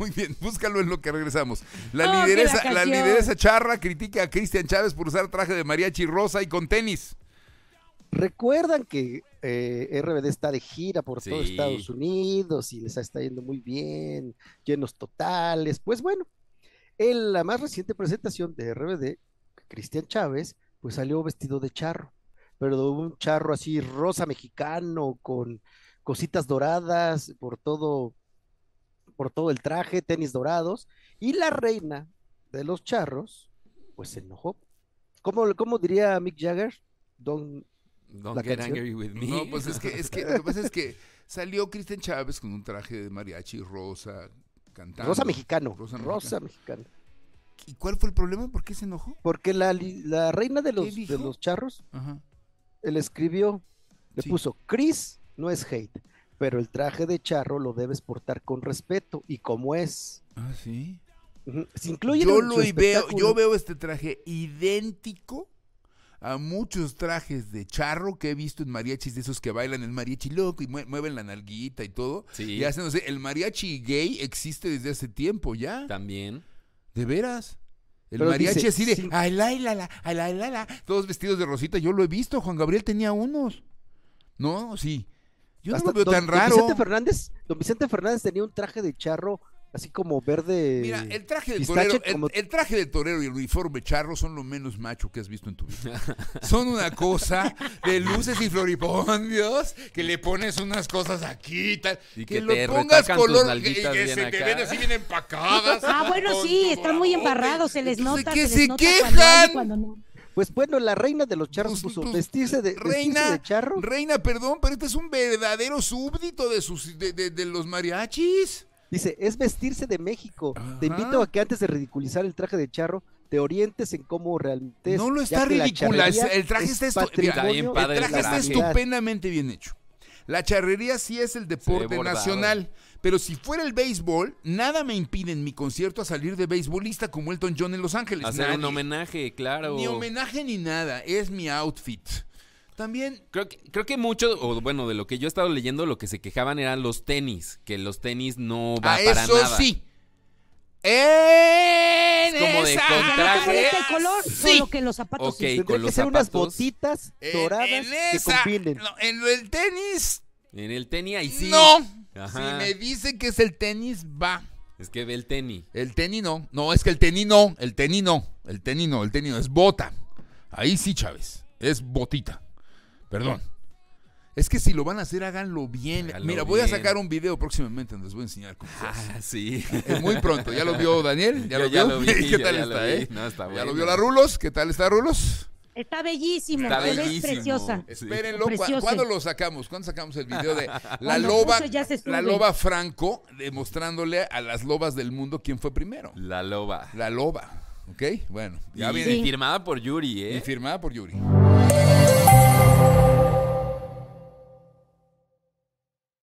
Muy bien, búscalo en lo que regresamos. La, oh, lideresa, la, charra critica a Cristian Chávez por usar traje de mariachi rosa y con tenis. Recuerdan que eh, RBD está de gira por todos todo Estados Unidos y les está yendo muy bien, llenos totales. Pues bueno, en la más reciente presentación de RBD, Cristian Chávez, pues salió vestido de charro, pero de un charro así rosa mexicano con cositas doradas por todo por todo el traje, tenis dorados, y la reina de los charros, pues se enojó. ¿Cómo, diría Mick Jagger? Don, Don't get angry with me. No, pues es que, lo que pasa es que salió Cristian Chávez con un traje de mariachi rosa, cantando. Rosa mexicano. Rosa, mexicana mexicano. ¿Y cuál fue el problema? ¿Por qué se enojó? Porque la, reina de los, de los charros, Ajá. él escribió, le puso, Chris no es hate, pero el traje de charro lo debes portar con respeto y como es. Ah, sí. Se incluye en lo veo, yo veo este traje idéntico a muchos trajes de charro que he visto en mariachis de esos que bailan el mariachi loco y mueven la nalguita y todo. Sí. Y hacen, no sé, el mariachi gay existe desde hace tiempo ya. También. ¿De veras? El mariachi así de, ay, la, la, la, ay, la, la, la, todos vestidos de rosita. Yo lo he visto, Juan Gabriel tenía unos. No, sí. Yo no lo veo tan raro. Don Vicente, Fernández, Vicente Fernández tenía un traje de charro así como verde. Mira, el traje de torero, el, traje y el uniforme charro son lo menos macho que has visto en tu vida. son una cosa de luces y floripondios que le pones unas cosas aquí y que, lo pongas color Y que se ven así bien empacadas. ah, bueno, sí, están muy embarrados, se les nota. que se, quejan. Cuando cuando pues bueno, la reina de los charros pues, puso pues, vestirse, de, reina, charro. Reina, perdón, pero este es un verdadero súbdito de, sus, de, los mariachis. Dice, es vestirse de México. Te invito a que antes de ridiculizar el traje de charro, te orientes en cómo realmente es. No lo está ridícula, el traje está estupendamente bien hecho. La charrería sí es el deporte nacional. Pero si fuera el béisbol, nada me impide en mi concierto a salir de béisbolista como Elton John en Los Ángeles. Hacer un homenaje, claro. Ni homenaje ni nada, es mi outfit. También. Creo que, creo que mucho, o bueno, de lo que yo he estado leyendo, lo que se quejaban eran los tenis, que los tenis no va a para eso sí. ¡Eh! es como de contraje. Este color, sí. Solo que los zapatos. Okay, con que ser unas botitas doradas en, que esa, combinen. en el tenis. En el tenis ahí sí. No. Si me dicen que es el tenis, va. Es que ve el tenis. El tenis no. No, es que el tenis no. El tenis no. El tenis no. El tenis no. Es bota. Ahí sí, Chávez. Es botita. Perdón. Es que si lo van a hacer, háganlo bien. Mira, voy a sacar un video próximamente donde les voy a enseñar cómo Ah, sí. Muy pronto. ¿Ya lo vio Daniel? ¿Ya, lo, vio? ¿Qué tal está, eh? ¿Ya lo vio la Rulos? ¿Qué tal está Rulos? Está bellísimo, está es preciosa. Espérenlo, ¿cuándo lo sacamos? ¿Cuándo sacamos el video de la loba la loba Franco demostrándole a las lobas del mundo quién fue primero? La loba. La loba. ¿Ok? Bueno, ya y, Y firmada por Yuri, ¿eh? Y firmada por Yuri.